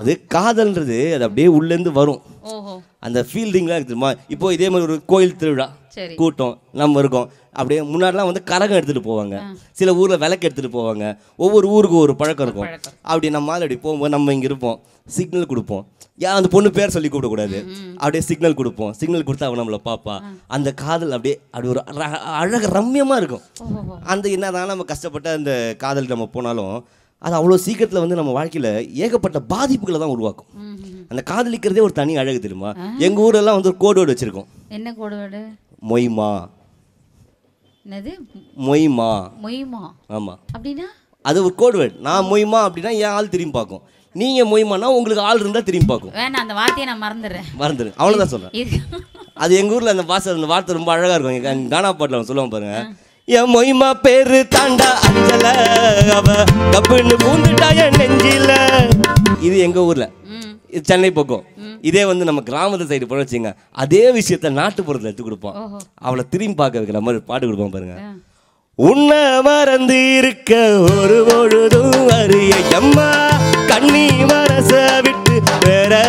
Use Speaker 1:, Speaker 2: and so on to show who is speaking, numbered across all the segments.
Speaker 1: அது காதல்ன்றது அது அப்படியே உள்ளேருந்து வரும் அந்த ஃபீல்டிங்லாம் இருக்குது தெரியுமா இப்போ இதே மாதிரி ஒரு கோயில் திருவிழா கூட்டம் நம்ம இருக்கோம் அப்படியே முன்னாடிலாம் வந்து கரகம் எடுத்துகிட்டு போவாங்க சில ஊரில் விளக்கு எடுத்துகிட்டு போவாங்க ஒவ்வொரு ஊருக்கு ஒரு பழக்கம் இருக்கும் அப்படி நம்ம மாதிரி அப்படி போகும்போது நம்ம இங்கே இருப்போம் சிக்னல் கொடுப்போம் ஏன் அந்த பொண்ணு பேர் சொல்லி கூப்பிடக்கூடாது அப்படியே சிக்னல் கொடுப்போம் சிக்னல் கொடுத்தா அவங்க நம்மளை பார்ப்பா அந்த காதல் அப்படியே அப்படி ஒரு அழக ரம்யமாக இருக்கும் அந்த என்னதான் நம்ம கஷ்டப்பட்ட அந்த காதல் நம்ம போனாலும் அது அவ்வளோ சீக்கிரத்தில் வந்து நம்ம வாழ்க்கையில் ஏகப்பட்ட பாதிப்புகளை தான் உருவாக்கும் அந்த காதலிக்கிறதே ஒரு தனி அழகு தெரியுமா எங்கள் ஊரெல்லாம் வந்து ஒரு கோடோடு வச்சுருக்கோம்
Speaker 2: என்ன கோடோடு மொய்மா என்னது மொய்மா மொய்மா ஆமாம் அப்படின்னா
Speaker 1: அது ஒரு கோடுவேர்டு நான் மொய்மா அப்படின்னா என் ஆள் திரும்பி பார்க்கும் நீங்கள் மொய்மானா உங்களுக்கு ஆள் இருந்தால் திரும்பி பார்க்கும்
Speaker 2: வேணாம் அந்த வார்த்தையை நான் மறந்துடுறேன்
Speaker 1: மறந்துடு அவ்வளோதான்
Speaker 2: சொல்கிறேன்
Speaker 1: அது எங்கள் ஊரில் அந்த பாச அந்த வார்த்தை ரொம்ப அழகாக இருக்கும் எங்கள் கானா பாட்டில் சொல்லுவாங்க பாருங்கள் என் மொய்மா பேரு தாண்டா அஞ்சல அவ கப்புன்னு பூந்துட்டா என் நெஞ்சில இது எங்க ஊர்ல சென்னை பக்கம் இதே வந்து நம்ம கிராமத்து சைடு போல வச்சுங்க அதே விஷயத்த நாட்டுப்புறத்தில் எடுத்து கொடுப்போம் அவளை திரும்பி பார்க்க வைக்கிற மாதிரி பாட்டு கொடுப்போம் பாருங்க உன்ன மறந்து இருக்க ஒரு பொழுதும் அறிய எம்மா கண்ணி மரச விட்டு வேற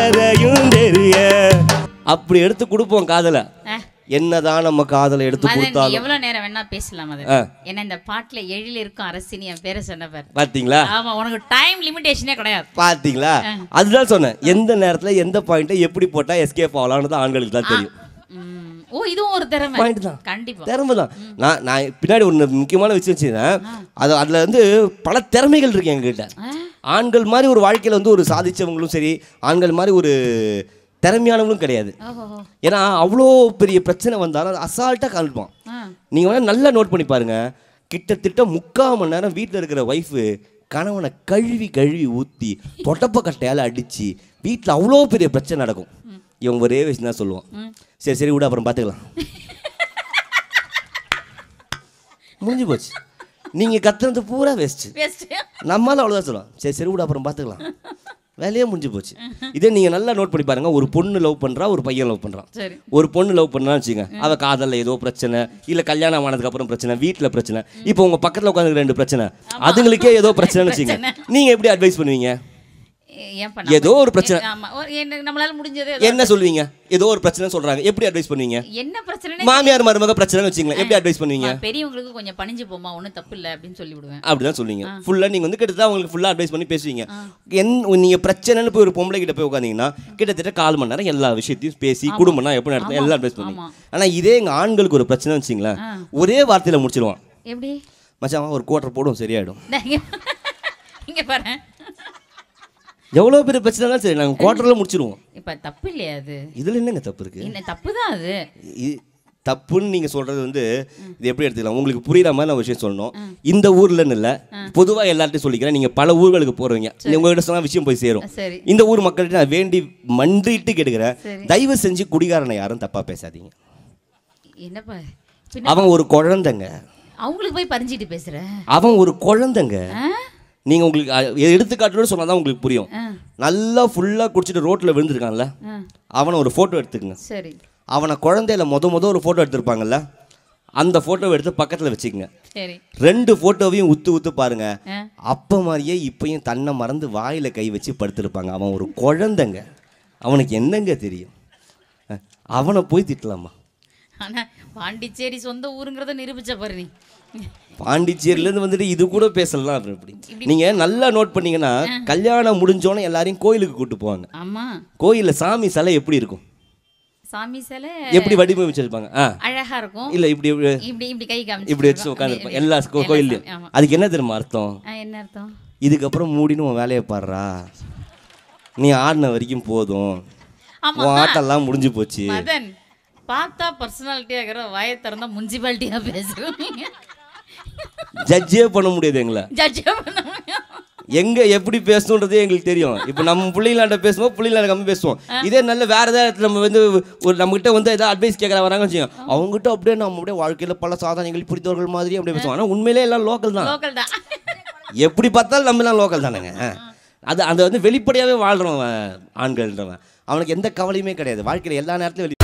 Speaker 1: தெரிய அப்படி எடுத்து கொடுப்போம் காதலை என்னதான் நம்ம காதலை எடுத்து கொடுத்தாலும்
Speaker 2: எவ்வளவு நேரம் வேணா பேசலாம் அது ஏன்னா இந்த பாட்டுல எழில இருக்கும் அரசினி என் பேரை சொன்னவர் பாத்தீங்களா ஆமா உனக்கு டைம் லிமிடேஷனே கிடையாது பாத்தீங்களா
Speaker 1: அதுதான் சொன்னேன் எந்த நேரத்துல எந்த பாயிண்ட எப்படி போட்டா எஸ்கேப் ஆகலாம்னு ஆண்களுக்கு தான் தெரியும்
Speaker 2: ஓ இதுவும் ஒரு திறமை பாயிண்ட் தான் கண்டிப்பா திறமை
Speaker 1: தான் நான் நான் பின்னாடி ஒன்று முக்கியமான விஷயம் வச்சுருந்தேன் அது அதில் வந்து பல திறமைகள் இருக்கு எங்ககிட்ட ஆண்கள் மாதிரி ஒரு வாழ்க்கையில் வந்து ஒரு சாதிச்சவங்களும் சரி ஆண்கள் மாதிரி ஒரு திறமையானவங்களும் கிடையாது ஏன்னா அவ்வளோ பெரிய பிரச்சனை வந்தாலும் அசால்ட்டாக கலப்பான் நீங்கள் வேணால் நல்லா நோட் பண்ணி பாருங்க கிட்டத்தட்ட முக்கால் மணி நேரம் வீட்டில் இருக்கிற ஒய்ஃபு கணவனை கழுவி கழுவி ஊற்றி தொடப்ப கட்டையால் அடித்து வீட்டில் அவ்வளோ பெரிய பிரச்சனை நடக்கும் இவன் ஒரே விஷயம் தான் சொல்லுவான் சரி சரி விட அப்புறம் பார்த்துக்கலாம் முடிஞ்சு போச்சு நீங்கள் கத்துறது பூரா வேஸ்ட்டு நம்மளால அவ்வளோதான் சொல்லுவான் சரி சரி விட அப்புறம் பார்த்துக்கலாம் வேலையே முடிஞ்சு போச்சு இதே நீங்கள் நல்லா நோட் பண்ணி பாருங்கள் ஒரு பொண்ணு லவ் பண்ணுறா ஒரு பையன் லவ் பண்ணுறான் ஒரு பொண்ணு லவ் பண்ணான்னு வச்சுங்க அவள் காதலில் ஏதோ பிரச்சனை இல்லை கல்யாணம் ஆனதுக்கப்புறம் பிரச்சனை வீட்டில் பிரச்சனை இப்போ உங்கள் பக்கத்தில் உட்காந்துருக்க ரெண்டு பிரச்சனை அதுங்களுக்கே ஏதோ பிரச்சனைன்னு வச்சுங்க நீங்கள் எப்படி அட்வைஸ் பண்ணுவீங்க
Speaker 2: ஏதோ ஒரு பிரச்சனை என்ன
Speaker 1: சொல்வீங்க ஏதோ ஒரு பிரச்சனை சொல்றாங்க எப்படி அட்வைஸ் பண்ணுவீங்க
Speaker 2: என்ன பிரச்சனை மாமியார் மருமக
Speaker 1: பிரச்சனை வச்சுங்களா எப்படி அட்வைஸ் பண்ணுவீங்க
Speaker 2: பெரியவங்களுக்கு கொஞ்சம் பணிஞ்சு போமா ஒன்றும் தப்பு இல்லை அப்படின்னு சொல்லி விடுவேன்
Speaker 1: அப்படிதான் சொல்லுவீங்க ஃபுல்லா நீங்க வந்து கிட்டத்தட்ட அவங்களுக்கு ஃபுல்லா அட்வைஸ் பண்ணி பேசுவீங்க என் நீங்க பிரச்சனைன்னு போய் ஒரு பொம்பளை கிட்ட போய் உட்காந்தீங்கன்னா கிட்டத்தட்ட கால் மணி நேரம் எல்லா விஷயத்தையும் பேசி குடும்பம்னா எப்படி நடத்த எல்லாம் அட்வைஸ் பண்ணுவீங்க ஆனா இதே எங்க ஆண்களுக்கு ஒரு பிரச்சனை வச்சுங்களேன் ஒரே வார்த்தையில முடிச்சிருவான் எப்படி மச்சான் ஒரு கோட்டர் போடும் சரியாயிடும் இங்க பாரு எவ்வளோ பெரிய பிரச்சனைனாலும் சரி நாங்கள் குவார்டர்ல முடிச்சிருவோம்
Speaker 2: இப்போ தப்பு இல்லையா அது
Speaker 1: இதில் என்னங்க தப்பு இருக்கு என்ன
Speaker 2: தப்பு தான் அது
Speaker 1: தப்புன்னு நீங்கள் சொல்றது வந்து இது எப்படி எடுத்துக்கலாம் உங்களுக்கு புரியுற மாதிரி நான் விஷயம் சொல்லணும் இந்த ஊர்லன்னு இல்லை பொதுவாக எல்லார்ட்டையும் சொல்லிக்கிறேன் நீங்கள் பல ஊர்களுக்கு போகிறவங்க உங்கள்கிட்ட சொன்னால் விஷயம் போய் சேரும் இந்த ஊர் மக்கள்கிட்ட நான் வேண்டி மன்றிட்டு கேட்டுக்கிறேன் தயவு செஞ்சு குடிகாரனை யாரும் தப்பாக பேசாதீங்க
Speaker 2: என்னப்பா அவன் ஒரு குழந்தைங்க அவங்களுக்கு போய் பறிஞ்சிட்டு பேசுற
Speaker 1: அவன் ஒரு குழந்தைங்க நீங்கள் உங்களுக்கு எடுத்துக்காட்டுன்னு சொன்னால் தான் உங்களுக்கு புரியும் நல்லா ஃபுல்லாக குடிச்சிட்டு ரோட்டில் விழுந்துருக்கான்ல அவனை ஒரு ஃபோட்டோ எடுத்துக்கங்க சரி அவனை குழந்தையில முத மொதல் ஒரு ஃபோட்டோ எடுத்திருப்பாங்கல்ல அந்த ஃபோட்டோவை எடுத்து பக்கத்தில் வச்சுக்கோங்க ரெண்டு ஃபோட்டோவையும் உத்து உத்து பாருங்க அப்போ மாதிரியே இப்பயும் தன்னை மறந்து வாயில் கை வச்சு படுத்திருப்பாங்க அவன் ஒரு குழந்தைங்க அவனுக்கு என்னங்க தெரியும் அவனை போய் திட்டலாமா
Speaker 2: ஆனால் பாண்டிச்சேரி சொந்த ஊருங்கிறத நிரூபிச்ச பாரு நீ
Speaker 1: பாண்டிச்சேரியிலேருந்து வந்துட்டு இது கூட பேசலாம் அப்புறம் நீங்க நல்லா நோட் பண்ணீங்கன்னா கல்யாணம் முடிஞ்சோன்னே எல்லாரையும் கோயிலுக்கு கூட்டு போவாங்க ஆமாம் கோயிலில் சாமி சிலை எப்படி இருக்கும்
Speaker 2: சாமி சிலை எப்படி
Speaker 1: வடிவமைச்சிருப்பாங்க
Speaker 2: அழகா இருக்கும் இல்ல இப்படி இப்படி இப்படி கை காமிச்சு இப்படி வச்சு உட்காந்துருப்பாங்க எல்லா கோயில்லையும் அதுக்கு
Speaker 1: என்ன தெரியுமா அர்த்தம் என்ன அர்த்தம் இதுக்கப்புறம் மூடின்னு உன் வேலையை பாடுறா நீ ஆடின வரைக்கும் போதும்
Speaker 2: உன் ஆட்டெல்லாம் முடிஞ்சு போச்சு பார்த்தா பர்சனாலிட்டி ஆகிற வாயை திறந்தா முனிசிபாலிட்டியாக பேசுகிறோம்
Speaker 1: ஜட்ஜே பண்ண முடியாது எங்களை
Speaker 2: ஜட்ஜே பண்ண எங்க
Speaker 1: எங்கே எப்படி பேசணுன்றதே எங்களுக்கு தெரியும் இப்போ நம்ம பிள்ளைங்களாண்ட பேசுவோம் பிள்ளைங்களாண்ட கம்மி பேசுவோம் இதே நல்ல வேறு ஏதாவது நம்ம வந்து ஒரு நம்மகிட்ட வந்து ஏதாவது அட்வைஸ் கேட்கற வராங்க வச்சுக்கோங்க அவங்ககிட்ட அப்படியே நம்ம அப்படியே வாழ்க்கையில் பல சாதனைகள் பிடித்தவர்கள் மாதிரி அப்படியே பேசுவோம் ஆனால் உண்மையிலே எல்லாம் லோக்கல் தான் எப்படி பார்த்தாலும் நம்மளாம் லோக்கல் தானேங்க அது அந்த வந்து வெளிப்படையாகவே வாழ்கிறவன் ஆண்கள்ன்றவன் அவனுக்கு எந்த கவலையுமே கிடையாது வாழ்க்கையில் எல்லா நேரத்துலையும்